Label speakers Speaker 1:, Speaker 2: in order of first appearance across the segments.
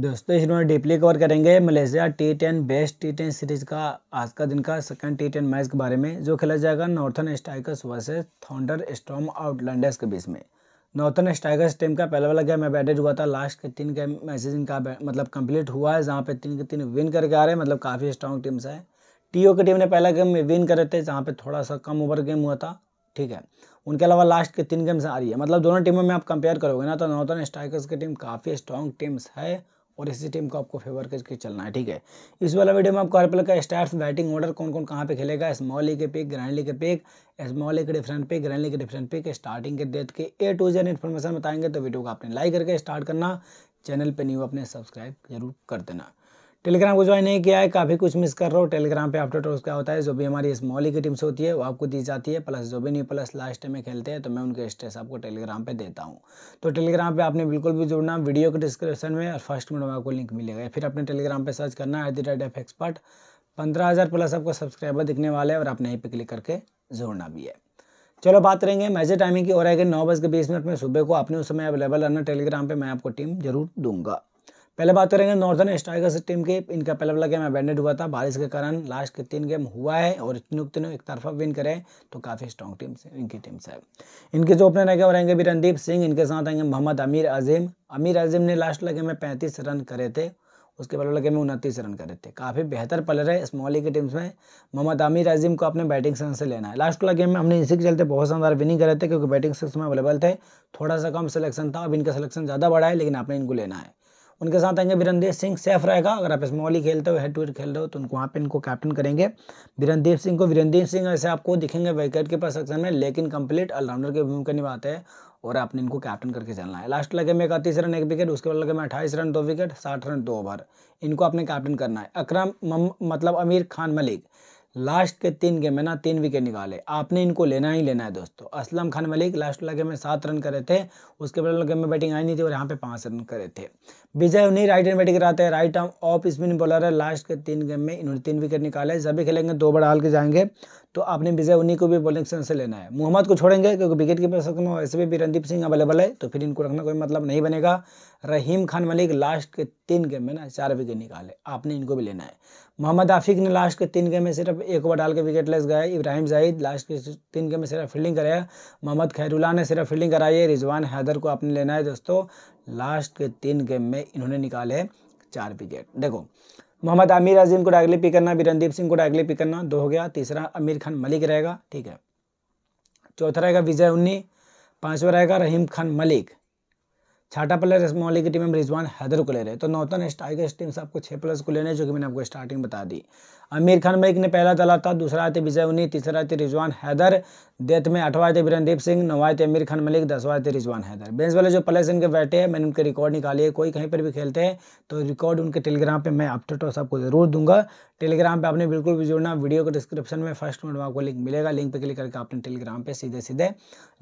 Speaker 1: दोस्तों इस में डीपली कवर करेंगे Malaysia T ten best T ten series का आज का दिन का सेकंड टी टेन मैच के बारे में जो खेला जाएगा Northern Strikers versus Thunder Storm Outlanders के बीच में नॉर्थन स्ट्राइकर्स टीम का पहला वाला गेम एबेडेड हुआ था लास्ट के तीन गेम मैचेज इनका मतलब कंप्लीट हुआ है जहाँ पे तीन के तीन विन करके आ रहे हैं मतलब काफ़ी स्ट्रॉन्ग टीम्स है टी की टीम ने पहला गेम में विन करे थे जहाँ पर थोड़ा सा कम ओवर गेम हुआ था ठीक है उनके अलावा लास्ट के तीन गेम्स आ रही है मतलब दोनों टीमों में आप कंपेयर करोगे ना तो नॉर्थन स्ट्राइकर्स की टीम काफ़ी स्ट्रॉन्ग टीम्स है और इसी टीम को आपको फेवर करके चलना है ठीक है इस वाला वीडियो में आपको आर का स्टार्स बैटिंग ऑर्डर कौन कौन कहाँ पे खेलेगा स्मॉल ए के पिक ग्रैंड ली के पिक स्मॉल ए के डिफरेंट पिक ग्रैंड ली के डिफरेंट पिक स्टार्टिंग के डेथ के ए टू जेड इन्फॉर्मेशन बताएंगे तो वीडियो को आपने लाइक करके स्टार्ट करना चैनल पर न्यू अपने सब्सक्राइब जरूर कर देना टेलीग्राम को ज्वाइन नहीं किया है काफ़ी कुछ मिस कर रहा हो टेलीग्राम पे अपडेट और क्या होता है जो भी हमारी इस मॉली की टीम्स होती है वो आपको दी जाती है प्लस जो भी नहीं प्लस लास्ट में खेलते हैं तो मैं उनके स्टेस आपको टेलीग्राम पे देता हूँ तो टेलीग्राम पे आपने बिल्कुल भी जुड़ना वीडियो के डिस्क्रिप्शन में और फर्स्ट में आपको लिंक मिलेगा फिर अपने टेलीग्राम पर सर्च करना एट द रेट एक्सपर्ट पंद्रह हज़ार प्लस आपको सब्सक्राइबर दिखने वाले हैं और आपने यहीं पर क्लिक करके जोड़ना भी है चलो बात करेंगे मैजे टाइमिंग की और है कि नौ बज के बीस मिनट में सुबह को आपने उस समय अवेलेबल रहना टेलीग्राम पर मैं आपको टीम जरूर दूंगा पहले बात करेंगे नॉर्दर्न स्ट्राइकर्स टीम के इनका पहला वाला गेम अबेंडेड हुआ था बारिश के कारण लास्ट के तीन गेम हुआ है और इतनों तीनों एक तरफा विन करें तो काफ़ी स्ट्रॉन्ग टीम से इनकी टीम से इनके जो ओपनर रहेंगे वो रहेंगे भी रणदीप सिंह इनके साथ आएंगे मोहम्मद अमीर अजीम अमीर अजीम ने लास्ट वाला गेम में पैंतीस रन करे थे उसके पहले वाला गेम में उनतीस रन करे थे काफ़ी बेहतर प्लेयर है स्मॉल की टीम्स में मोहम्मद आमिर अजीम को अपने बैटिंग सेंस से लेना है लास्ट वाला गेम में हमने इसी के चलते बहुत शानदार विनिंग करे थे क्योंकि बैटिंग सेंस में अवेलेबल थे थोड़ा सा कम सिलेक्शन था अब इनका सिलेक्शन ज़्यादा बढ़ा है लेकिन आपने इनको लेना है उनके साथ आएंगे बिरनदेव सिंह सेफ रहेगा अगर आप स्मॉली खेलते हो हेड टू हेड खेल रहे हो तो उनको वहाँ पे इनको कैप्टन करेंगे बिरनदीप सिंह को वीरेंद्र सिंह ऐसे आपको दिखेंगे विकेट के पास सेक्शन में लेकिन कंप्लीट ऑलराउंडर की भूमिका निभाते हैं और आपने इनको कैप्टन करके चलना है लास्ट लगे में इकतीस रन एक विकेट उसके बाद लगे में अट्ठाईस रन दो विकेट साठ रन दो ओवर इनको आपने कैप्टन करना है अकरम मतलब अमीर खान मलिक लास्ट के तीन गेम में ना तीन विकेट निकाले आपने इनको लेना ही लेना है दोस्तों असलम खान मलिक लास्ट वाला गेम में सात रन करे थे उसके बाद गेम में बैटिंग आई नहीं थी और यहाँ पे पाँच रन करे थे विजय उन्हीं राइट एंड बैटिंग कराते हैं राइट ऑफ स्पिन बॉलर है लास्ट के तीन गेम में इन्होंने तीन विकेट निकाले सभी खेलेंगे दो बड़ा हाल के जाएंगे तो आपने विजय उन्हीं को भी बॉलिंग से लेना है मोहम्मद को छोड़ेंगे क्योंकि विकेट कीपर सेक्शन में वैसे भी रणदीप सिंह अवेलेबल है तो फिर इनको रखना कोई मतलब नहीं बनेगा रहीम खान मलिक लास्ट के तीन गेम में ना चार विकेट निकाले आपने इनको भी लेना है मोहम्मद आफिक ने लास्ट के तीन गेम में सिर्फ एक ओवर डाल के विकेट लेस गए इब्राहिम जाहिद लास्ट के तीन गेम में सिर्फ फील्डिंग कराया मोहम्मद खैरुल्ला ने सिर्फ फील्डिंग कराई है रिजवान हैदर को आपने लेना है दोस्तों लास्ट के तीन गेम में इन्होंने निकाले चार विकेट देखो मोहम्मद आमिर अजीम को डायरेक्टली पिक करना बिरनदीप सिंह को डायरेक्टली पिक करना दो हो गया तीसरा आमिर खान मलिक रहेगा ठीक है चौथा रहेगा विजय उन्नी पाँचवा रहेगा रहीम खान मलिक छाटा प्लेयर स्मॉल की टीम में रिजवान हैदर को ले रहे तो नौतन टाइगर्स टीम से आपको छः प्लस को लेने जो कि मैंने आपको स्टार्टिंग बता दी आमिर खान मलिक ने पहला तला था दूसरा आते विजय उन्नी तीसरा आते रिजवान हैदर देथ में आठवाए थे बिरनदीप सिंह नवाए थे आमिर खान मलिक दसवाए थे रिजवान हैदर बेंस वाले जो प्लेस इनके बैठे हैं मैंने उनके रिकॉर्ड निकाली है कोई कहीं पर भी खेलते हैं तो रिकॉर्ड उनके टेलीग्राम पर मैं अपडेट और सबको जरूर दूंगा टेलीग्राम पर आपने बिल्कुल भी जुड़ना वीडियो के डिस्क्रिप्शन में फर्स्ट नोट में आपको लिंक मिलेगा लिंक पर क्लिक करके आपने टेलीग्राम पे सीधे सीधे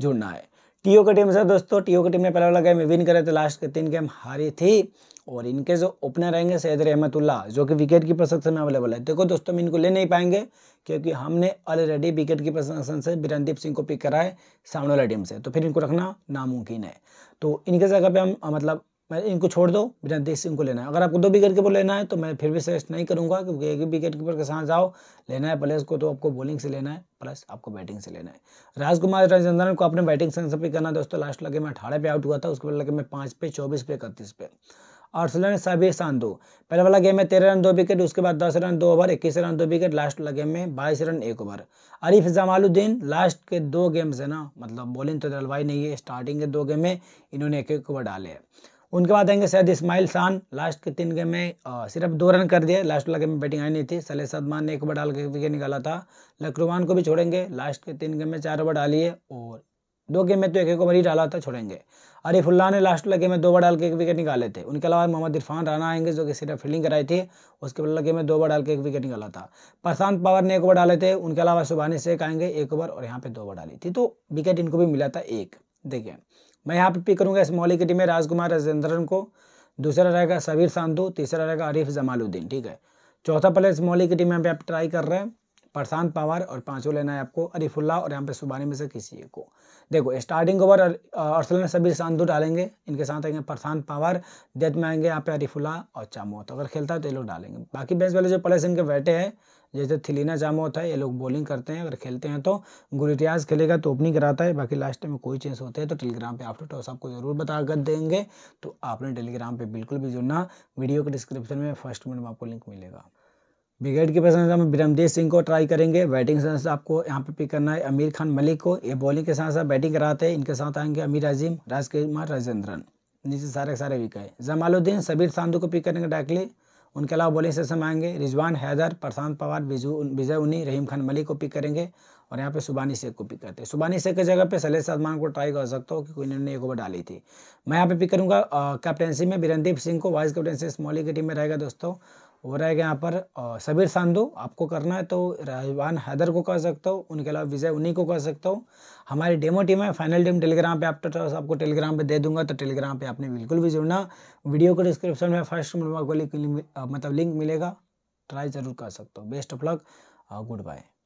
Speaker 1: जुड़ना है टीओ की टीम से दोस्तों टीओ की टीम ने पहला वाला गेम विन करे थे तो लास्ट के तीन गेम हारी थी और इनके जो ओपनर रहेंगे सैद रहमतुल्ला जो कि विकेट की प्रशिक्षण में अवेलेबल है देखो दोस्तों हम इनको ले नहीं पाएंगे क्योंकि हमने ऑलरेडी विकेट की प्रशिक्षण से बिरनदीप सिंह को पिक कराए सामने वाला टीम से तो फिर इनको रखना नामुमकिन है तो इनके जगह पर हम मतलब मैं इनको छोड़ दो बिना देश इनको लेना है अगर आपको दो विकेट कीपर लेना है तो मैं फिर भी सजेस्ट नहीं करूंगा क्योंकि एक विकेट कीपर के साथ जाओ लेना है प्लेस को तो आपको बॉलिंग से लेना है प्लस आपको बैटिंग से लेना है राजकुमार राजचंद्रन को आपने बैटिंग से भी करना दोस्तों लास्ट लगे में अठारह पे आउट हुआ था उसके बाद लगे में पाँच पे चौबीस पे इकतीस पे सभी साबिर दो पहले वाला गेम में तेरह रन दो विकेट उसके बाद दस रन दो ओवर इक्कीस रन दो विकेट लास्ट वाला गेम में बाईस रन एक ओवर अरिफ जमालुद्दीन लास्ट के दो गेम्स है ना मतलब बॉलिंग तो डलवाई नहीं है स्टार्टिंग के दो गेम में इन्होंने एक एक ओवर डाले उनके बाद आएंगे सैद इसमाइल शान लास्ट के तीन गेम में सिर्फ दो रन कर दिए लास्ट वाला गेम में बैटिंग आई नहीं थी सले सदमान ने एक ओवर डाल के विकेट निकाला था लकरुमान को भी छोड़ेंगे लास्ट के तीन गेम में चार ओवर डालिए और दो गेम में तो एक एक ओवर ही डाला था छोड़ेंगे अरिफुल्ला ने लास्ट वाला गेम में दो ओवर डाल के एक विकेट निकाले थे उनके अलावा मोहम्मद इरफान राना आएंगे जो कि सिर्फ फील्डिंग कराई थी उसके बाद गेम में दो ओवर डाल के एक विकेट निकाला था प्रशांत पावर ने एक ओवर डाले थे उनके अलावा सुबहानी शेख आएंगे एक ओवर और यहाँ पे दो ओवर डाली थी तो विकेट इनको भी मिला था एक देखिए मैं यहाँ पे पिक करूँगा इस मौलिक टीम में राजकुमार राजेंद्रन को दूसरा रहेगा सबीर सांधु तीसरा रहेगा आरिफ जमालुद्दीन ठीक है चौथा प्लेयर मौलिक टीम में आप ट्राई कर रहे हैं प्रशांत पवार और पांचों लेना है आपको अरिफुल्ला और यहाँ पे सुबानी में से किसी एक को देखो स्टार्टिंग ओवर सभी शांत दो डालेंगे इनके साथ आएंगे प्रशांत पवार डेथ में आएंगे यहाँ पे अरीफुल्ला और चामोत तो अगर खेलता है तो ये लोग डालेंगे बाकी बेंच वाले जो प्लेस इनके बैठे हैं जैसे थिलीना जामोत है ये लोग बॉलिंग करते हैं अगर खेलते हैं तो गुरिटियाज खेलेगा तो ओपनिंग कराता है बाकी लास्ट में कोई चेंज होते हैं तो टेलीग्राम पे आप टॉस आपको ज़रूर बता कर देंगे तो आपने टेलीग्राम पे बिल्कुल भी जुड़ना वीडियो के डिस्क्रिप्शन में फर्स्ट मिनट में आपको लिंक मिलेगा विकेट की पसंद हम ब्रह्मदेव सिंह को ट्राई करेंगे बैटिंग से आपको यहाँ पे पिक करना है अमीर खान मलिक को ये बॉलिंग के साथ साथ बैटिंग कराते हैं इनके साथ आएंगे अमीर अजीम राजकुमार राजेंद्रन नीचे सारे सारे विकेट जमालुद्दीन सबीर सांधु को पिक करेंगे डाकली उनके अलावा बॉलिंग सेशन आएंगे रिजवान हैदर प्रशांत पवार विजय उन्नी रहीम खान मलिक को पिक करेंगे और यहाँ पे सुबानी शेख को पिक करते हैं सुबानी शेख की जगह पे सलेह सदमान को ट्राई कर सकता हूँ क्योंकि इन्होंने एक ओवर डाली थी मैं यहाँ पे पिक करूँगा कैप्टनसी में बिरनदीप सिंह को वाइस कैप्टनसी स्मॉली की टीम में रहेगा दोस्तों हो रहेगा यहाँ पर सबीर सांधू आपको करना है तो रहवान हैदर को कह सकता हो उनके अलावा विजय उन्हीं को कह सकता हो हमारी डेमो टीम है फाइनल टीम टेलीग्राम पे आप तो आपको टेलीग्राम पे दे दूंगा तो टेलीग्राम पे आपने बिल्कुल भी जुड़ना वीडियो को डिस्क्रिप्शन में फर्स्ट मतलब लिंक मिलेगा ट्राई ज़रूर कर सकते हो best of luck good bye